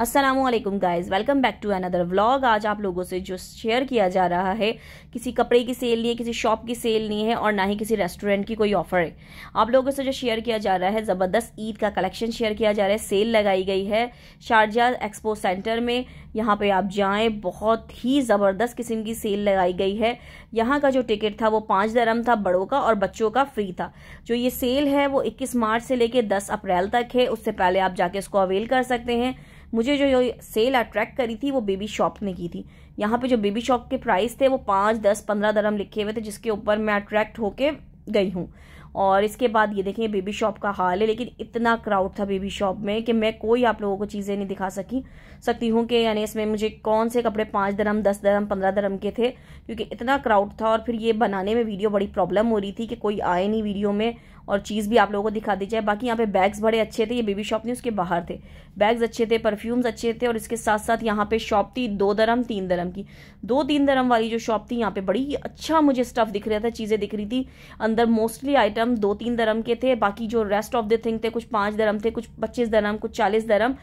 Aslam guys welcome back to another vlog आज आप लोगों से जो शेयर किया जा रहा है किसी कपड़े की सेल नहीं है किसी शॉप की सेल नहीं है और ना ही किसी रेस्टोरेंट की कोई ऑफर है आप लोगों से जो शेयर किया जा रहा है ज़बरदस्त ईद का कलेक्शन शेयर किया जा रहा है सेल लगाई गई है शारजा एक्सपो सेंटर में यहाँ पे आप जाएं बहुत ही ज़बरदस्त किस्म की सेल लगाई गई है यहाँ का जो टिकट था वो पाँच दरम था बड़ों का और बच्चों का फ्री था जो ये सेल है वो इक्कीस मार्च से लेकर दस अप्रैल तक है उससे पहले आप जाके इसको अवेल कर सकते हैं मुझे जो सेल अट्रैक्ट करी थी वो बेबी शॉप ने की थी यहाँ पे जो बेबी शॉप के प्राइस थे वो पाँच दस पंद्रह दरम लिखे हुए थे जिसके ऊपर मैं अट्रैक्ट होके गई हूँ और इसके बाद ये देखें बेबी शॉप का हाल है लेकिन इतना क्राउड था बेबी शॉप में कि मैं कोई आप लोगों को चीज़ें नहीं दिखा सकी सकती हूँ कि यानी इसमें मुझे कौन से कपड़े पाँच दरम दस दरम पंद्रह दरम के थे क्योंकि इतना क्राउड था और फिर ये बनाने में वीडियो बड़ी प्रॉब्लम हो रही थी कि कोई आए नहीं वीडियो में और चीज़ भी आप लोगों को दिखा दी जाए बाकी यहाँ पे बैग्स बड़े अच्छे थे ये बेबी शॉप नहीं उसके बाहर थे बैग्स अच्छे थे परफ्यूम्स अच्छे थे और इसके साथ साथ यहाँ पे शॉप थी दो दरम तीन दरम की दो तीन दरम वाली जो शॉप थी यहाँ पे बड़ी अच्छा मुझे स्टफ़ दिख रहा था चीज़ें दिख रही थी अंदर मोस्टली आइटम दरम दो तीन दरम के थे बाकी जो रेस्ट ऑफ द थिंग थे कुछ पाँच दरम थे कुछ पच्चीस दरम कुछ चालीस दरम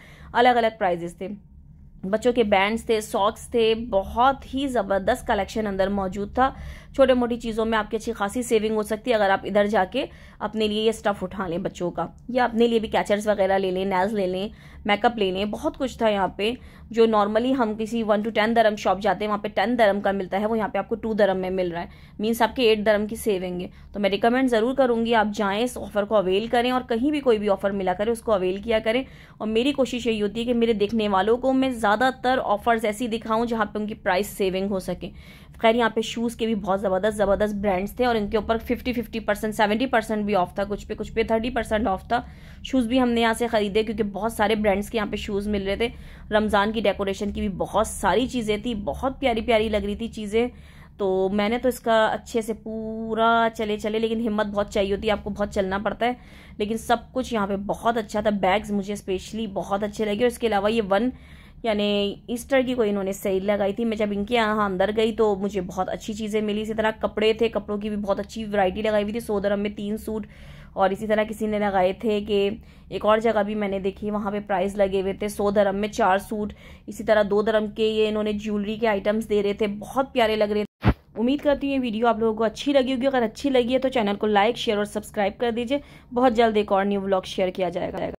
अलग अलग प्राइजेस थे बच्चों के बैंड्स थे सॉक्स थे बहुत ही ज़बरदस्त कलेक्शन अंदर मौजूद था छोटे मोटी चीज़ों में आपकी अच्छी खासी सेविंग हो सकती है अगर आप इधर जाके अपने लिए ये स्टफ़ उठा लें बच्चों का या अपने लिए भी कैचर्स वगैरह ले लें नेल्स ले लें मेकअप ले लें बहुत कुछ था यहाँ पे जो नॉर्मली हम किसी वन टू टेन दरम शॉप जाते हैं वहाँ पे टेन दरम का मिलता है वो यहाँ पे आपको टू दरम में मिल रहा है मीन्स आपके एट दरम की सेविंग है तो मैं रिकमेंड ज़रूर करूँगी आप जाएँ इस ऑफ़र को अवेल करें और कहीं भी कोई भी ऑफ़र मिला करें उसको अवेल किया करें और मेरी कोशिश यही होती है कि मेरे देखने वालों को मैं ज़्यादातर ऑफर्स ऐसी दिखाऊँ जहाँ पे उनकी प्राइस सेविंग हो सके खैर यहाँ पे शूज़ के भी बहुत ज़बरदस्त ज़बरदस्त ब्रांड्स थे और इनके ऊपर fifty fifty percent seventy percent भी ऑफ था कुछ पे कुछ पे थर्टी परसेंट ऑफ था शूज़ भी हमने यहाँ से ख़रीदे क्योंकि बहुत सारे ब्रांड्स के यहाँ पे शूज़ मिल रहे थे रमज़ान की डेकोरेशन की भी बहुत सारी चीज़ें थी बहुत प्यारी प्यारी लग रही थी चीज़ें तो मैंने तो इसका अच्छे से पूरा चले चले लेकिन हिम्मत बहुत चाहिए होती है आपको बहुत चलना पड़ता है लेकिन सब कुछ यहाँ पे बहुत अच्छा था बैग्स मुझे स्पेशली बहुत अच्छे लगे और इसके अलावा ये वन यानी ईस्टर की कोई इन्होंने सेल लगाई थी मैं जब इनके यहाँ अंदर गई तो मुझे बहुत अच्छी चीज़ें मिली इसी तरह कपड़े थे कपड़ों की भी बहुत अच्छी वैरायटी लगाई हुई थी सौ धर्म में तीन सूट और इसी तरह किसी ने लगाए थे कि एक और जगह भी मैंने देखी वहाँ पे प्राइस लगे हुए थे सौ धर्म में चार सूट इसी तरह दो धर्म के ये इन्होंने ज्वेलरी के आइटम्स दे रहे थे बहुत प्यारे लग रहे थे उम्मीद करती हूँ ये वीडियो आप लोगों को अच्छी लगी होगी अगर अच्छी लगी है तो चैनल को लाइक शेयर और सब्सक्राइब कर दीजिए बहुत जल्द एक और न्यू ब्लॉग शेयर किया जाएगा